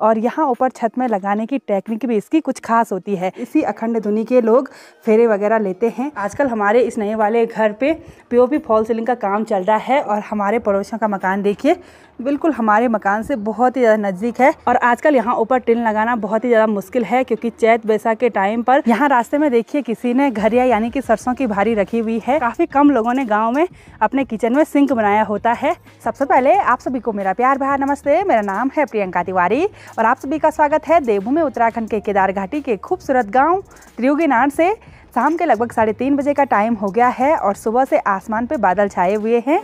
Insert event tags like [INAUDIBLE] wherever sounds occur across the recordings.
और यहाँ ऊपर छत में लगाने की टेक्निक भी इसकी कुछ खास होती है इसी अखंड धुनी के लोग फेरे वगैरह लेते हैं आजकल हमारे इस नए वाले घर पे पीओपी फॉल सीलिंग का काम चल रहा है और हमारे पड़ोसियों का मकान देखिए बिल्कुल हमारे मकान से बहुत ही ज़्यादा नज़दीक है और आजकल यहाँ ऊपर टिन लगाना बहुत ही ज़्यादा मुश्किल है क्योंकि चैत बैसा के टाइम पर यहाँ रास्ते में देखिए किसी ने घरिया यानी कि सरसों की भारी रखी हुई है काफ़ी कम लोगों ने गाँव में अपने किचन में सिंक बनाया होता है सबसे पहले आप सभी को मेरा प्यार भार नमस्ते मेरा नाम है प्रियंका तिवारी और आप सभी का स्वागत है देवभूमि उत्तराखंड के केदार घाटी के खूबसूरत गांव त्रियोगीनार से शाम के लगभग साढ़े तीन बजे का टाइम हो गया है और सुबह से आसमान पे बादल छाए हुए हैं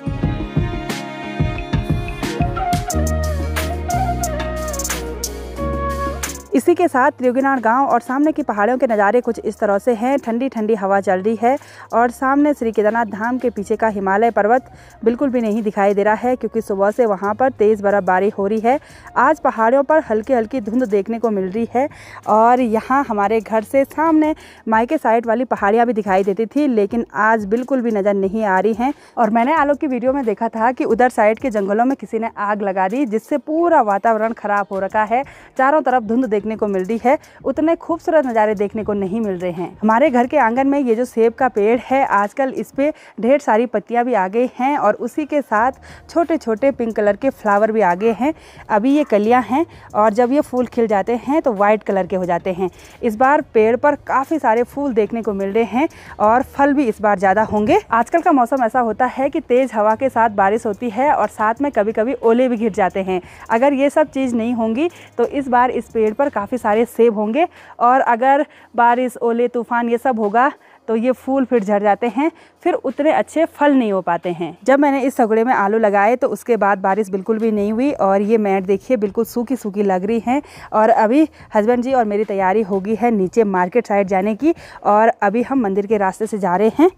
इसी के साथ त्रियोगीनाथ गांव और सामने की पहाड़ियों के नज़ारे कुछ इस तरह से हैं ठंडी ठंडी हवा चल रही है और सामने श्री केदारनाथ धाम के पीछे का हिमालय पर्वत बिल्कुल भी नहीं दिखाई दे रहा है क्योंकि सुबह से वहाँ पर तेज़ बर्फ़बारी हो रही है आज पहाड़ियों पर हल्की हल्की धुंध देखने को मिल रही है और यहाँ हमारे घर से सामने माइके साइड वाली पहाड़ियाँ भी दिखाई देती थी लेकिन आज बिल्कुल भी नज़र नहीं आ रही हैं और मैंने आलोक की वीडियो में देखा था कि उधर साइड के जंगलों में किसी ने आग लगा दी जिससे पूरा वातावरण ख़राब हो रखा है चारों तरफ धुंध देख देखने को मिल रही है उतने खूबसूरत नज़ारे देखने को नहीं मिल रहे हैं हमारे घर के आंगन में ये जो सेब का पेड़ है आजकल इस पर ढेर सारी पत्तियाँ भी आ गई हैं और उसी के साथ छोटे छोटे पिंक कलर के फ्लावर भी आ गए हैं अभी ये कलियाँ हैं और जब ये फूल खिल जाते हैं तो वाइट कलर के हो जाते हैं इस बार पेड़ पर काफ़ी सारे फूल देखने को मिल रहे हैं और फल भी इस बार ज़्यादा होंगे आजकल का मौसम ऐसा होता है कि तेज़ हवा के साथ बारिश होती है और साथ में कभी कभी ओले भी गिर जाते हैं अगर ये सब चीज़ नहीं होंगी तो इस बार इस पेड़ पर काफ़ी सारे सेब होंगे और अगर बारिश ओले तूफ़ान ये सब होगा तो ये फूल फिर झड़ जाते हैं फिर उतने अच्छे फल नहीं हो पाते हैं जब मैंने इस सगड़े में आलू लगाए तो उसके बाद बारिश बिल्कुल भी नहीं हुई और ये मैट देखिए बिल्कुल सूखी सूखी लग रही हैं और अभी हस्बैंड जी और मेरी तैयारी होगी है नीचे मार्केट साइड जाने की और अभी हम मंदिर के रास्ते से जा रहे हैं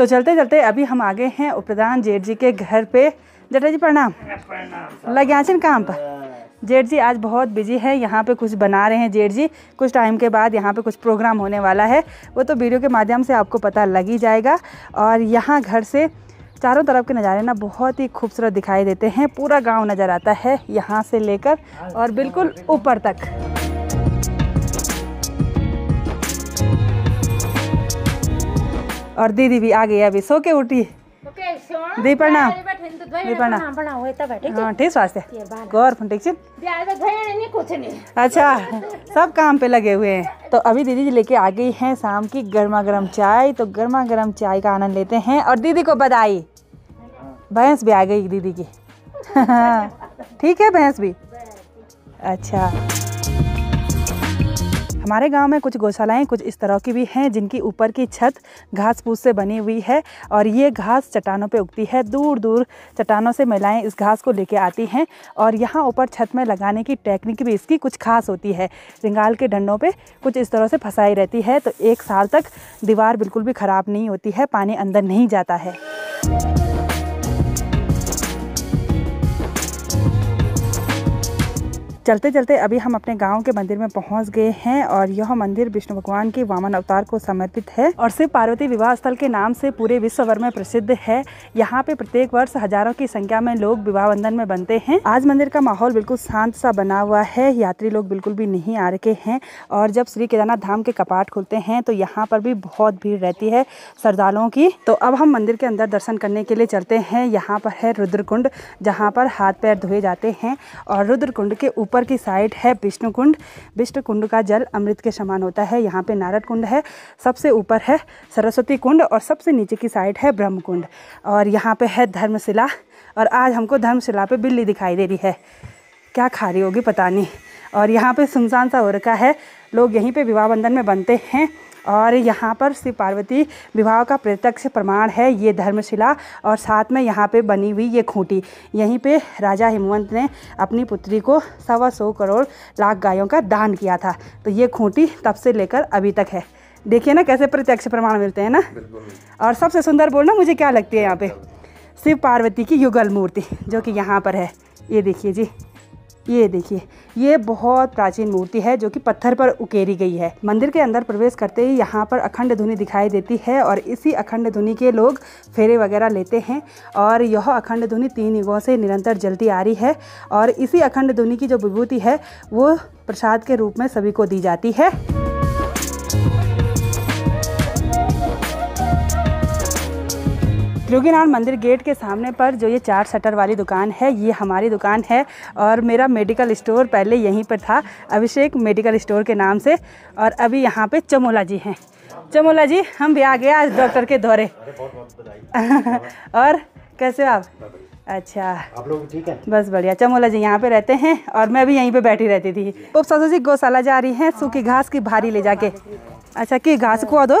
तो चलते चलते अभी हम आगे हैं उप्रधान जेठ जी के घर पे जटा जी प्रणाम लग्याचन काम पर जेठ जी आज बहुत बिजी है यहाँ पे कुछ बना रहे हैं जेठ जी कुछ टाइम के बाद यहाँ पे कुछ प्रोग्राम होने वाला है वो तो वीडियो के माध्यम से आपको पता लग ही जाएगा और यहाँ घर से चारों तरफ के नज़ारे ना बहुत ही खूबसूरत दिखाई देते हैं पूरा गांव नज़र आता है यहाँ से लेकर और बिल्कुल ऊपर तक और दीदी भी आ गई अभी सो के उठी दी प्रणाम तो हाँ, ठीक स्वास्थ्य गौर ठीक तो अच्छा सब काम पे लगे हुए हैं तो अभी दीदी जी लेके आ गई हैं शाम की गर्मा गर्म चाय तो गर्मा गर्म चाय का आनंद लेते हैं और दीदी को बधाई भैंस भी आ गई दीदी की [LAUGHS] ठीक है भैंस भी अच्छा हमारे गांव में कुछ गौशालाएँ कुछ इस तरह की भी हैं जिनकी ऊपर की छत घास फूस से बनी हुई है और ये घास चट्टानों पे उगती है दूर दूर चट्टानों से महिलाएँ इस घास को लेके आती हैं और यहाँ ऊपर छत में लगाने की टेक्निक भी इसकी कुछ खास होती है रिंगाल के डंडों पर कुछ इस तरह से फंसाई रहती है तो एक साल तक दीवार बिल्कुल भी ख़राब नहीं होती है पानी अंदर नहीं जाता है चलते चलते अभी हम अपने गांव के मंदिर में पहुंच गए हैं और यह मंदिर विष्णु भगवान के वामन अवतार को समर्पित है और शिव पार्वती विवाह स्थल के नाम से पूरे विश्व भर में प्रसिद्ध है यहाँ पे प्रत्येक वर्ष हजारों की संख्या में लोग विवाह बंधन में बनते हैं आज मंदिर का माहौल बिल्कुल शांत सा बना हुआ है यात्री लोग बिल्कुल भी नहीं आ रखे हैं और जब श्री केदारनाथ धाम के कपाट खुलते हैं तो यहाँ पर भी बहुत भीड़ रहती है श्रद्धालुओं की तो अब हम मंदिर के अंदर दर्शन करने के लिए चलते हैं यहाँ पर है रुद्रकुंड जहाँ पर हाथ पैर धोए जाते हैं और रुद्रकुंड के ऊपर ऊपर की साइड है विष्णु कुंड विष्णु कुंड का जल अमृत के समान होता है यहाँ पे नारद कुंड है सबसे ऊपर है सरस्वती कुंड और सबसे नीचे की साइड है ब्रह्म कुंड और यहाँ पे है धर्मशिला और आज हमको धर्मशिला पे बिल्ली दिखाई दे रही है क्या खा रही होगी पता नहीं और यहाँ पे सुनसान सा हो रखा है लोग यहीं पर विवाह बंधन में बनते हैं और यहाँ पर शिव पार्वती विवाह का प्रत्यक्ष प्रमाण है ये धर्मशिला और साथ में यहाँ पे बनी हुई ये खूंटी यहीं पे राजा हेमवंत ने अपनी पुत्री को सवा सौ करोड़ लाख गायों का दान किया था तो ये खूंटी तब से लेकर अभी तक है देखिए ना कैसे प्रत्यक्ष प्रमाण मिलते हैं ना और सबसे सुंदर बोलना मुझे क्या लगती है यहाँ पर शिव पार्वती की युगल मूर्ति जो कि यहाँ पर है ये देखिए जी ये देखिए ये बहुत प्राचीन मूर्ति है जो कि पत्थर पर उकेरी गई है मंदिर के अंदर प्रवेश करते ही यहाँ पर अखंड धुनी दिखाई देती है और इसी अखंड धुनी के लोग फेरे वगैरह लेते हैं और यह अखंड धुनी तीन युगों से निरंतर जलती आ रही है और इसी अखंड धुनी की जो विभूति है वो प्रसाद के रूप में सभी को दी जाती है योगीनाथ मंदिर गेट के सामने पर जो ये चार शटर वाली दुकान है ये हमारी दुकान है और मेरा मेडिकल स्टोर पहले यहीं पर था अभिषेक मेडिकल स्टोर के नाम से और अभी यहाँ पे चमोला जी हैं चमोला जी हम भी आ गए आज डॉक्टर के दौरे [LAUGHS] और कैसे हो आप अच्छा आप लोग ठीक है बस बढ़िया चमोला जी यहाँ पे रहते हैं और मैं भी यहीं पे बैठी रहती थी पोप सासू जी गौशाला जा रही हैं सूखी घास की भारी ले जाके अच्छा की घास खुआ दो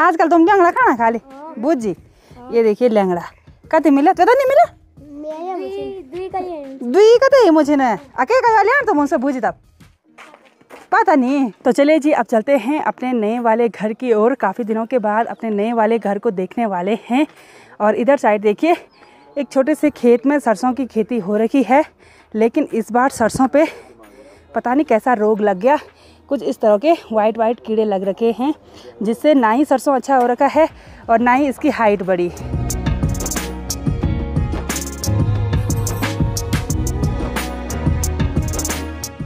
आजकल तुम लंगड़ा खाना खा ले हाँ। बोझ जी ये देखिए लंगड़ा कति मिला तो, तो नहीं मिला दुई कते है मुझे ना अके कहा ले तुम उनसे बूझ तब पता नहीं तो चले जी अब चलते हैं अपने नए वाले घर की ओर काफ़ी दिनों के बाद अपने नए वाले घर को देखने वाले हैं और इधर साइड देखिए एक छोटे से खेत में सरसों की खेती हो रही है लेकिन इस बार सरसों पे पता नहीं कैसा रोग लग गया कुछ इस तरह के वाइट वाइट कीड़े लग रखे हैं जिससे ना ही सरसों अच्छा हो रखा है और ना ही इसकी हाइट बढ़ी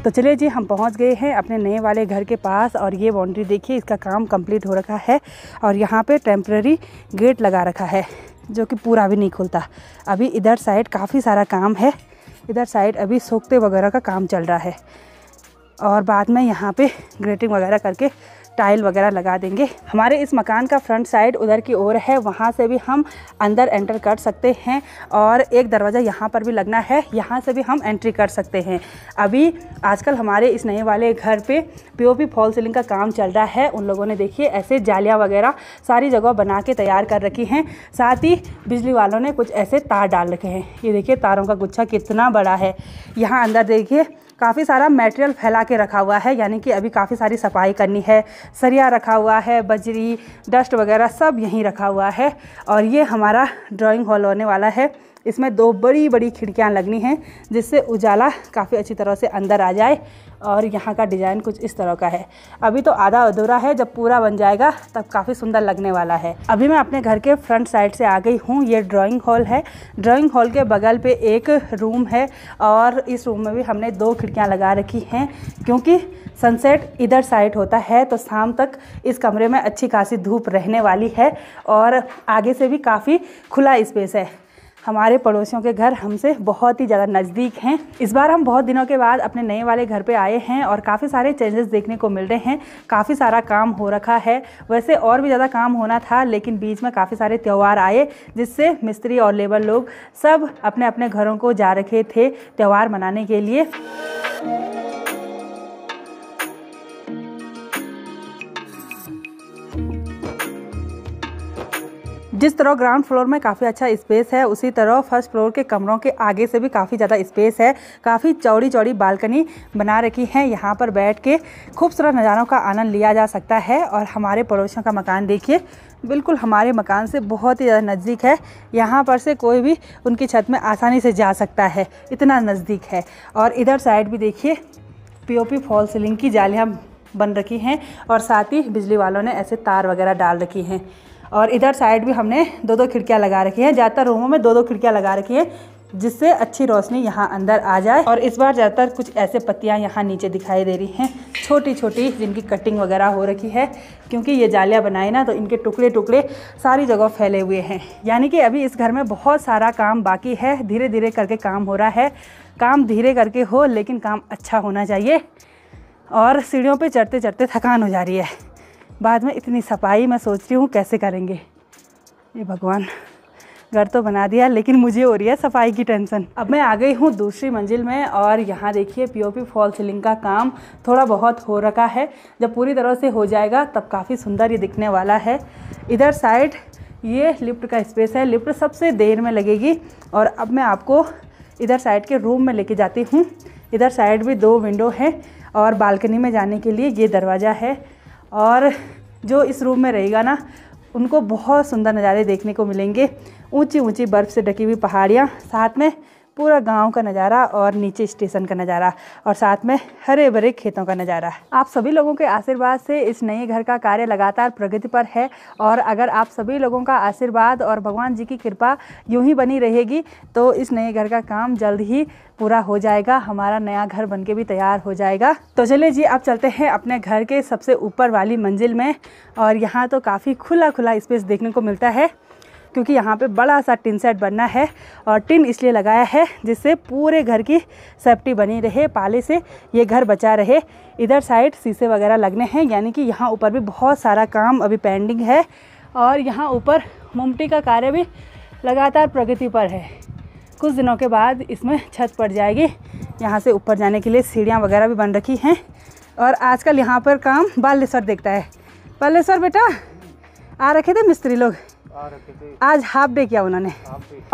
तो चलिए जी हम पहुंच गए हैं अपने नए वाले घर के पास और ये बाउंड्री देखिए इसका काम कंप्लीट हो रखा है और यहाँ पे टेम्प्रेरी गेट लगा रखा है जो कि पूरा भी नहीं खुलता अभी इधर साइड काफ़ी सारा काम है इधर साइड अभी सोखते वगैरह का काम चल रहा है और बाद में यहाँ पे ग्रेटिंग वगैरह करके टाइल वगैरह लगा देंगे हमारे इस मकान का फ्रंट साइड उधर की ओर है वहाँ से भी हम अंदर एंटर कर सकते हैं और एक दरवाज़ा यहाँ पर भी लगना है यहाँ से भी हम एंट्री कर सकते हैं अभी आजकल हमारे इस नए वाले घर पे पीओपी फॉल सीलिंग का काम चल रहा है उन लोगों ने देखिए ऐसे जालियाँ वगैरह सारी जगह बना के तैयार कर रखी हैं साथ ही बिजली वालों ने कुछ ऐसे तार डाल रखे हैं ये देखिए तारों का गुच्छा कितना बड़ा है यहाँ अंदर देखिए काफ़ी सारा मटेरियल फैला के रखा हुआ है यानी कि अभी काफ़ी सारी सफाई करनी है सरिया रखा हुआ है बजरी डस्ट वगैरह सब यहीं रखा हुआ है और ये हमारा ड्राइंग हॉल होने वाला है इसमें दो बड़ी बड़ी खिड़कियाँ लगनी हैं जिससे उजाला काफ़ी अच्छी तरह से अंदर आ जाए और यहाँ का डिज़ाइन कुछ इस तरह का है अभी तो आधा अधूरा है जब पूरा बन जाएगा तब काफ़ी सुंदर लगने वाला है अभी मैं अपने घर के फ्रंट साइड से आ गई हूँ ये ड्राइंग हॉल है ड्राइंग हॉल के बगल पे एक रूम है और इस रूम में भी हमने दो खिड़कियाँ लगा रखी हैं क्योंकि सनसेट इधर साइड होता है तो शाम तक इस कमरे में अच्छी खासी धूप रहने वाली है और आगे से भी काफ़ी खुला स्पेस है हमारे पड़ोसियों के घर हमसे बहुत ही ज़्यादा नज़दीक हैं इस बार हम बहुत दिनों के बाद अपने नए वाले घर पे आए हैं और काफ़ी सारे चेंजेस देखने को मिल रहे हैं काफ़ी सारा काम हो रखा है वैसे और भी ज़्यादा काम होना था लेकिन बीच में काफ़ी सारे त्यौहार आए जिससे मिस्त्री और लेबर लोग सब अपने अपने घरों को जा रखे थे त्यौहार मनाने के लिए जिस तरह ग्राउंड फ्लोर में काफ़ी अच्छा स्पेस है उसी तरह फर्स्ट फ्लोर के कमरों के आगे से भी काफ़ी ज़्यादा स्पेस है काफ़ी चौड़ी चौड़ी बालकनी बना रखी है यहाँ पर बैठ के खूबसूरत नज़ारों का आनंद लिया जा सकता है और हमारे पड़ोसियों का मकान देखिए बिल्कुल हमारे मकान से बहुत ही ज़्यादा नज़दीक है यहाँ पर से कोई भी उनकी छत में आसानी से जा सकता है इतना नज़दीक है और इधर साइड भी देखिए पी फॉल सीलिंग की जालियाँ बन रखी हैं और साथ ही बिजली वालों ने ऐसे तार वगैरह डाल रखी हैं और इधर साइड भी हमने दो दो खिड़कियाँ लगा रखी हैं ज़्यादातर रूमों में दो दो खिड़कियाँ लगा रखी हैं जिससे अच्छी रोशनी यहाँ अंदर आ जाए और इस बार ज़्यादातर कुछ ऐसे पत्तियाँ यहाँ नीचे दिखाई दे रही हैं छोटी छोटी जिनकी कटिंग वगैरह हो रखी है क्योंकि ये जालियाँ बनाए ना तो इनके टुकड़े टुकड़े सारी जगह फैले हुए हैं यानी कि अभी इस घर में बहुत सारा काम बाकी है धीरे धीरे करके काम हो रहा है काम धीरे करके हो लेकिन काम अच्छा होना चाहिए और सीढ़ियों पर चढ़ते चढ़ते थकान हो जा रही है बाद में इतनी सफाई मैं सोच रही हूँ कैसे करेंगे ये भगवान घर तो बना दिया लेकिन मुझे हो रही है सफाई की टेंशन अब मैं आ गई हूँ दूसरी मंजिल में और यहाँ देखिए पीओपी फॉल सीलिंग का काम थोड़ा बहुत हो रखा है जब पूरी तरह से हो जाएगा तब काफ़ी सुंदर ये दिखने वाला है इधर साइड ये लिफ्ट का स्पेस है लिफ्ट सबसे देर में लगेगी और अब मैं आपको इधर साइड के रूम में लेके जाती हूँ इधर साइड भी दो विंडो हैं और बालकनी में जाने के लिए ये दरवाज़ा है और जो इस रूम में रहेगा ना उनको बहुत सुंदर नज़ारे देखने को मिलेंगे ऊंची ऊंची बर्फ़ से ढकी हुई पहाड़ियाँ साथ में पूरा गांव का नज़ारा और नीचे स्टेशन का नज़ारा और साथ में हरे भरे खेतों का नज़ारा आप सभी लोगों के आशीर्वाद से इस नए घर का कार्य लगातार प्रगति पर है और अगर आप सभी लोगों का आशीर्वाद और भगवान जी की कृपा यूं ही बनी रहेगी तो इस नए घर का काम जल्द ही पूरा हो जाएगा हमारा नया घर बन के भी तैयार हो जाएगा तो चलिए जी आप चलते हैं अपने घर के सबसे ऊपर वाली मंजिल में और यहाँ तो काफ़ी खुला खुला स्पेस देखने को मिलता है क्योंकि यहाँ पे बड़ा सा टिन सेट बनना है और टिन इसलिए लगाया है जिससे पूरे घर की सेफ्टी बनी रहे पाले से ये घर बचा रहे इधर साइड शीशे वगैरह लगने हैं यानी कि यहाँ ऊपर भी बहुत सारा काम अभी पेंडिंग है और यहाँ ऊपर मुमटी का कार्य भी लगातार प्रगति पर है कुछ दिनों के बाद इसमें छत पड़ जाएगी यहाँ से ऊपर जाने के लिए सीढ़ियाँ वगैरह भी बन रखी हैं और आजकल यहाँ पर काम बालेश्वर देखता है बालेश्वर बेटा आ रखे थे मिस्त्री लोग आज हाफ डे किया उन्होंने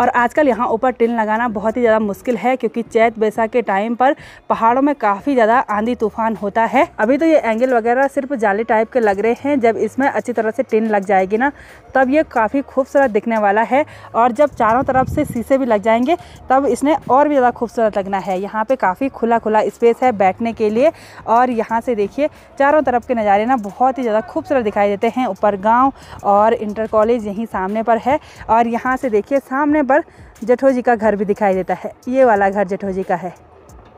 और आजकल यहाँ ऊपर टिन लगाना बहुत ही ज़्यादा मुश्किल है क्योंकि चैत बैसा के टाइम पर पहाड़ों में काफ़ी ज़्यादा आंधी तूफान होता है अभी तो ये एंगल वगैरह सिर्फ जाली टाइप के लग रहे हैं जब इसमें अच्छी तरह से टिन लग जाएगी ना तब ये काफ़ी खूबसूरत दिखने वाला है और जब चारों तरफ से शीशे भी लग जाएंगे तब इसने और भी ज़्यादा खूबसूरत लगना है यहाँ पर काफ़ी खुला खुला स्पेस है बैठने के लिए और यहाँ से देखिए चारों तरफ के नज़ारे ना बहुत ही ज़्यादा खूबसूरत दिखाई देते हैं ऊपर गाँव और इंटर कॉलेज यहीं सामने पर है और यहाँ से देखिए सामने पर जठो जी का घर भी दिखाई देता है ये वाला घर जठो जी का है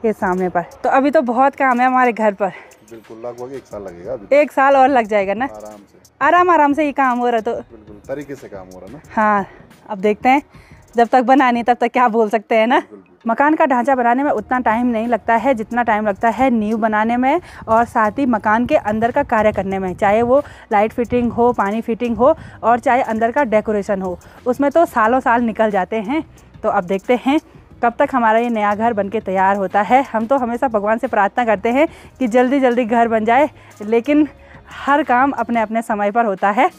ये सामने पर तो अभी तो बहुत काम है हमारे घर पर बिल्कुल लगभग एक साल लगेगा एक साल और लग जाएगा ना आराम से आराम आराम से ये काम हो रहा तो बिल्कुल तरीके से काम हो रहा ना हाँ अब देखते हैं जब तक बना नहीं तब तक क्या बोल सकते हैं ना मकान का ढांचा बनाने में उतना टाइम नहीं लगता है जितना टाइम लगता है नींव बनाने में और साथ ही मकान के अंदर का कार्य करने में चाहे वो लाइट फिटिंग हो पानी फिटिंग हो और चाहे अंदर का डेकोरेशन हो उसमें तो सालों साल निकल जाते हैं तो अब देखते हैं कब तक हमारा ये नया घर बनके तैयार होता है हम तो हमेशा भगवान से प्रार्थना करते हैं कि जल्दी जल्दी घर बन जाए लेकिन हर काम अपने अपने समय पर होता है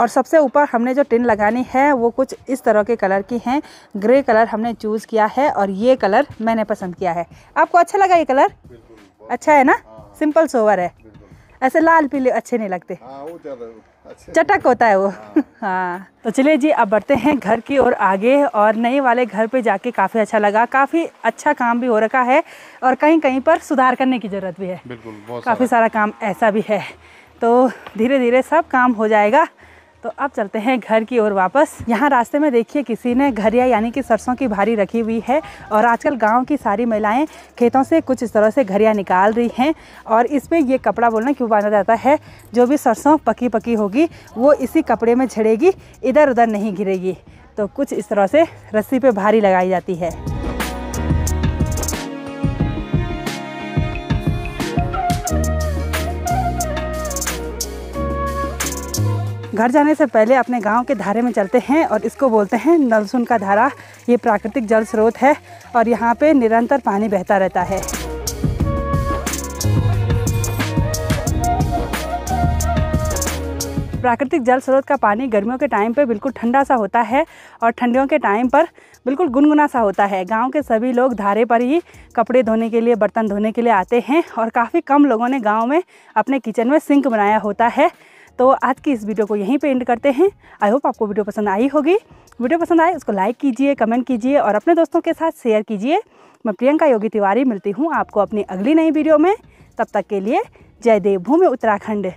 और सबसे ऊपर हमने जो टिन लगानी है वो कुछ इस तरह के कलर की हैं ग्रे कलर हमने चूज़ किया है और ये कलर मैंने पसंद किया है आपको अच्छा लगा ये कलर अच्छा है ना सिंपल हाँ। सोवर है ऐसे लाल पीले अच्छे नहीं लगते हाँ, चटक होता है वो हाँ।, [LAUGHS] हाँ तो चलिए जी अब बढ़ते हैं घर की ओर आगे और नए वाले घर पे जाके काफ़ी अच्छा लगा काफ़ी अच्छा काम भी हो रखा है और कहीं कहीं पर सुधार करने की ज़रूरत भी है बिल्कुल काफ़ी सारा काम ऐसा भी है तो धीरे धीरे सब काम हो जाएगा तो अब चलते हैं घर की ओर वापस यहाँ रास्ते में देखिए किसी ने घरिया यानी कि सरसों की भारी रखी हुई है और आजकल गांव की सारी महिलाएं खेतों से कुछ इस तरह से घरिया निकाल रही हैं और इस पर ये कपड़ा बोलना क्यों बांधा जाता है जो भी सरसों पकी पकी होगी वो इसी कपड़े में झड़ेगी इधर उधर नहीं घिरेगी तो कुछ इस तरह से रस्सी पर भारी लगाई जाती है घर जाने से पहले अपने गांव के धारे में चलते हैं और इसको बोलते हैं नलसुन का धारा ये प्राकृतिक जल स्रोत है और यहाँ पे निरंतर पानी बहता रहता है प्राकृतिक जल स्रोत का पानी गर्मियों के टाइम पर बिल्कुल ठंडा सा होता है और ठंडियों के टाइम पर बिल्कुल गुनगुना सा होता है गांव के सभी लोग धारे पर ही कपड़े धोने के लिए बर्तन धोने के लिए आते हैं और काफ़ी कम लोगों ने गांव में अपने किचन में सिंक बनाया होता है तो आज की इस वीडियो को यहीं पे एंड करते हैं आई होप आपको वीडियो पसंद आई होगी वीडियो पसंद आए उसको लाइक कीजिए कमेंट कीजिए और अपने दोस्तों के साथ शेयर कीजिए मैं प्रियंका योगी तिवारी मिलती हूँ आपको अपनी अगली नई वीडियो में तब तक के लिए जय देवभूमि उत्तराखंड